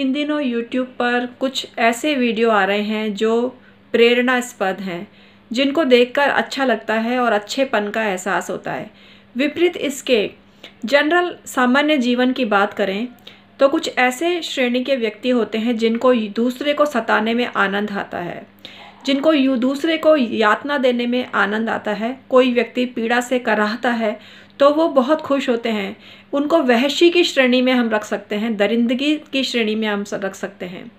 इन दिनों यूट्यूब पर कुछ ऐसे वीडियो आ रहे हैं जो प्रेरणास्पद हैं जिनको देखकर अच्छा लगता है और अच्छेपन का एहसास होता है विपरीत इसके जनरल सामान्य जीवन की बात करें तो कुछ ऐसे श्रेणी के व्यक्ति होते हैं जिनको दूसरे को सताने में आनंद आता है जिनको यू दूसरे को यातना देने में आनंद आता है कोई व्यक्ति पीड़ा से कराहता है तो वो बहुत खुश होते हैं उनको वहशी की श्रेणी में हम रख सकते हैं दरिंदगी की श्रेणी में हम रख सकते हैं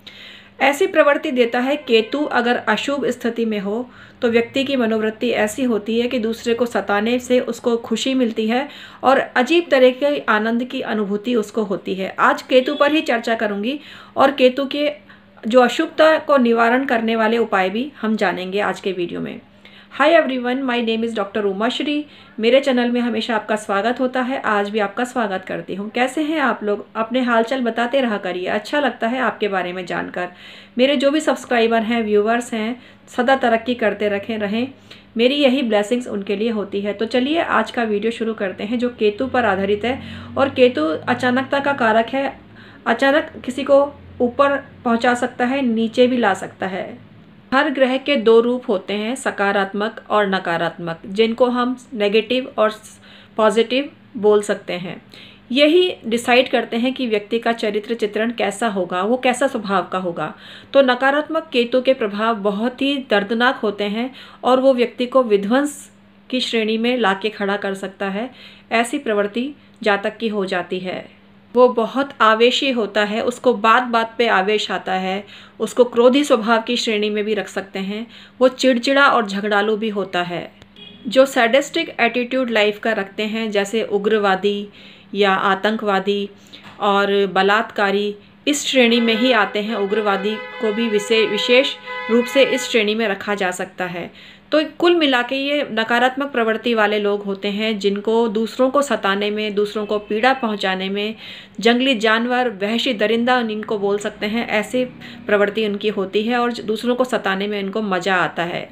ऐसी प्रवृत्ति देता है केतु अगर अशुभ स्थिति में हो तो व्यक्ति की मनोवृत्ति ऐसी होती है कि दूसरे को सताने से उसको खुशी मिलती है और अजीब तरह के आनंद की अनुभूति उसको होती है आज केतु पर ही चर्चा करूँगी और केतु के जो अशुभता को निवारण करने वाले उपाय भी हम जानेंगे आज के वीडियो में hi everyone my name is doctor Uma Shri मेरे चैनल में हमेशा आपका स्वागत होता है आज भी आपका स्वागत करती हूँ कैसे हैं आप लोग अपने हालचाल बताते रहा करिए अच्छा लगता है आपके बारे में जानकर मेरे जो भी सब्सक्राइबर हैं व्यूवर्स हैं सदा तरक्की करते रखें रहें मेरी यही ब्लेसिंग्स उनके लिए होती है तो चलिए आज का वीडियो शुरू करते हैं जो केतु पर आधारित है और केतु अचानकता का कारक है अचानक किसी को ऊपर पहुंचा सकता है नीचे भी ला सकता है हर ग्रह के दो रूप होते हैं सकारात्मक और नकारात्मक जिनको हम नेगेटिव और पॉजिटिव बोल सकते हैं यही डिसाइड करते हैं कि व्यक्ति का चरित्र चित्रण कैसा होगा वो कैसा स्वभाव का होगा तो नकारात्मक केतु के प्रभाव बहुत ही दर्दनाक होते हैं और वो व्यक्ति को विध्वंस की श्रेणी में लाके खड़ा कर सकता है ऐसी प्रवृत्ति जातक की हो जाती है वो बहुत आवेशी होता है उसको बात बात पे आवेश आता है उसको क्रोधी स्वभाव की श्रेणी में भी रख सकते हैं वो चिड़चिड़ा और झगड़ालू भी होता है जो सैडिस्टिक एटीट्यूड लाइफ का रखते हैं जैसे उग्रवादी या आतंकवादी और बलात्कारी इस श्रेणी में ही आते हैं उग्रवादी को भी विशेष विशेष रूप से इस श्रेणी में रखा जा सकता है तो कुल मिला के ये नकारात्मक प्रवृत्ति वाले लोग होते हैं जिनको दूसरों को सताने में दूसरों को पीड़ा पहुंचाने में जंगली जानवर वहशी दरिंदा इनको बोल सकते हैं ऐसी प्रवृत्ति उनकी होती है और दूसरों को सताने में इनको मज़ा आता है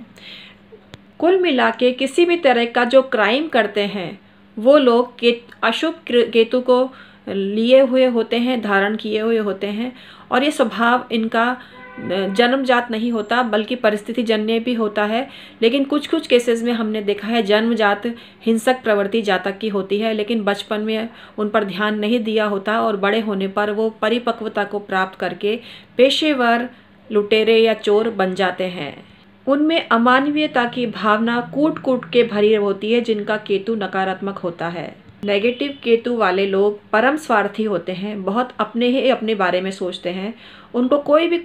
कुल मिला के किसी भी तरह का जो क्राइम करते हैं वो लोग के अशुभ केतु को लिए हुए होते हैं धारण किए हुए होते हैं और ये स्वभाव इनका जन्मजात नहीं होता बल्कि परिस्थिति जन्य भी होता है लेकिन कुछ कुछ केसेस में हमने देखा है जन्मजात हिंसक प्रवृत्ति जातक की होती है लेकिन बचपन में उन पर ध्यान नहीं दिया होता और बड़े होने पर वो परिपक्वता को प्राप्त करके पेशेवर लुटेरे या चोर बन जाते हैं उनमें अमानवीयता की भावना कूट कूट के भरी होती है जिनका केतु नकारात्मक होता है नेगेटिव केतु वाले लोग परम स्वार्थी होते हैं बहुत अपने ही अपने बारे में सोचते हैं उनको कोई भी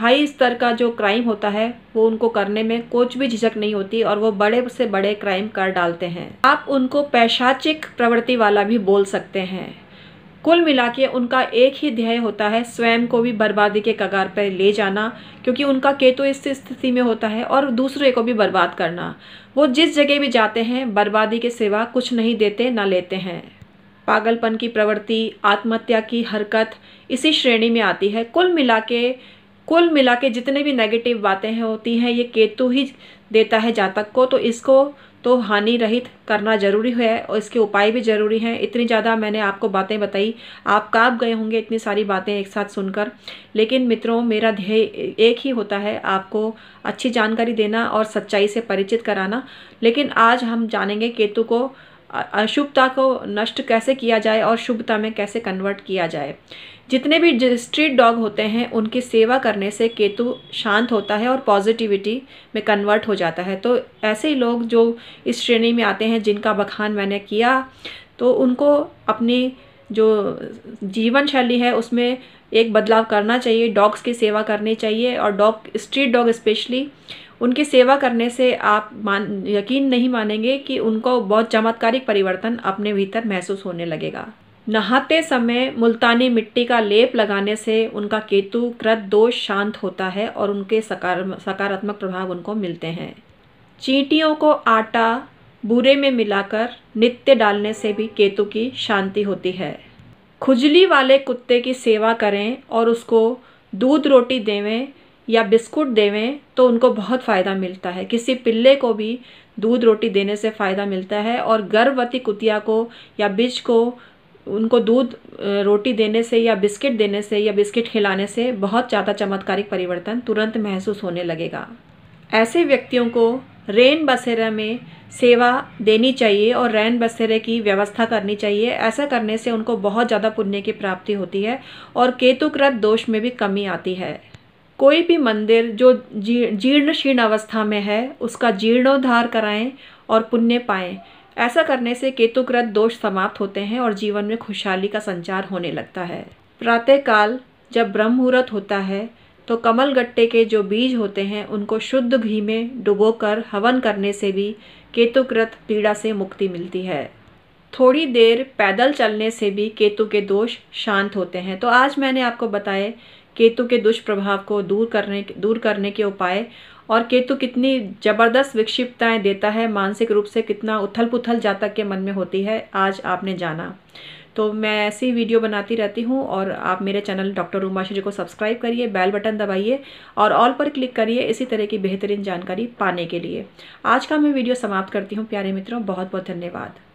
हाई स्तर का जो क्राइम होता है वो उनको करने में कुछ भी झिझक नहीं होती और वो बड़े से बड़े क्राइम कर डालते हैं आप उनको पैशाचिक प्रवृत्ति वाला भी बोल सकते हैं कुल मिला के उनका एक ही ध्येय होता है स्वयं को भी बर्बादी के कगार पर ले जाना क्योंकि उनका केतु इस स्थिति में होता है और दूसरे को भी बर्बाद करना वो जिस जगह भी जाते हैं बर्बादी के सिवा कुछ नहीं देते ना लेते हैं पागलपन की प्रवृत्ति आत्महत्या की हरकत इसी श्रेणी में आती है कुल मिला के कुल मिला के जितने भी नेगेटिव बातें हैं होती हैं ये केतु ही देता है जातक को तो इसको तो हानि रहित करना ज़रूरी है और इसके उपाय भी ज़रूरी हैं इतनी ज़्यादा मैंने आपको बातें बताई आप काँप गए होंगे इतनी सारी बातें एक साथ सुनकर लेकिन मित्रों मेरा ध्येय एक ही होता है आपको अच्छी जानकारी देना और सच्चाई से परिचित कराना लेकिन आज हम जानेंगे केतु को अशुभता को नष्ट कैसे किया जाए और शुभता में कैसे कन्वर्ट किया जाए जितने भी स्ट्रीट डॉग होते हैं उनकी सेवा करने से केतु शांत होता है और पॉजिटिविटी में कन्वर्ट हो जाता है तो ऐसे ही लोग जो इस श्रेणी में आते हैं जिनका बखान मैंने किया तो उनको अपनी जो जीवन शैली है उसमें एक बदलाव करना चाहिए डॉग्स की सेवा करनी चाहिए और डॉग स्ट्रीट डॉग स्पेशली उनकी सेवा करने से आप मान यकीन नहीं मानेंगे कि उनको बहुत चमत्कारिक परिवर्तन अपने भीतर महसूस होने लगेगा नहाते समय मुल्तानी मिट्टी का लेप लगाने से उनका केतु कृत दोष शांत होता है और उनके सकार सकारात्मक प्रभाव उनको मिलते हैं चींटियों को आटा बूरे में मिलाकर नित्य डालने से भी केतु की शांति होती है खुजली वाले कुत्ते की सेवा करें और उसको दूध रोटी देवें या बिस्कुट देवें तो उनको बहुत फ़ायदा मिलता है किसी पिल्ले को भी दूध रोटी देने से फ़ायदा मिलता है और गर्भवती कुतिया को या बिज को उनको दूध रोटी देने से या बिस्किट देने से या बिस्किट खिलाने से बहुत ज़्यादा चमत्कारिक परिवर्तन तुरंत महसूस होने लगेगा ऐसे व्यक्तियों को रेन बसेरा में सेवा देनी चाहिए और रैन बसेरे की व्यवस्था करनी चाहिए ऐसा करने से उनको बहुत ज़्यादा पुण्य की प्राप्ति होती है और केतुकृत दोष में भी कमी आती है कोई भी मंदिर जो जीर्ण शीर्ण अवस्था में है उसका जीर्णोद्धार कराएं और पुण्य पाएं ऐसा करने से केतुकृत दोष समाप्त होते हैं और जीवन में खुशहाली का संचार होने लगता है प्रातःकाल जब ब्रह्म मुहूर्त होता है तो कमल गट्टे के जो बीज होते हैं उनको शुद्ध घी में डुबोकर हवन करने से भी केतुकृत पीड़ा से मुक्ति मिलती है थोड़ी देर पैदल चलने से भी केतु के दोष शांत होते हैं तो आज मैंने आपको बताए केतु के दुष्प्रभाव को दूर करने दूर करने के उपाय और केतु कितनी ज़बरदस्त विक्षिप्तताएं देता है मानसिक रूप से कितना उथल पुथल जातक के मन में होती है आज आपने जाना तो मैं ऐसी वीडियो बनाती रहती हूँ और आप मेरे चैनल डॉक्टर रूमा श्री को सब्सक्राइब करिए बेल बटन दबाइए और ऑल पर क्लिक करिए इसी तरह की बेहतरीन जानकारी पाने के लिए आज का मैं वीडियो समाप्त करती हूँ प्यारे मित्रों बहुत बहुत धन्यवाद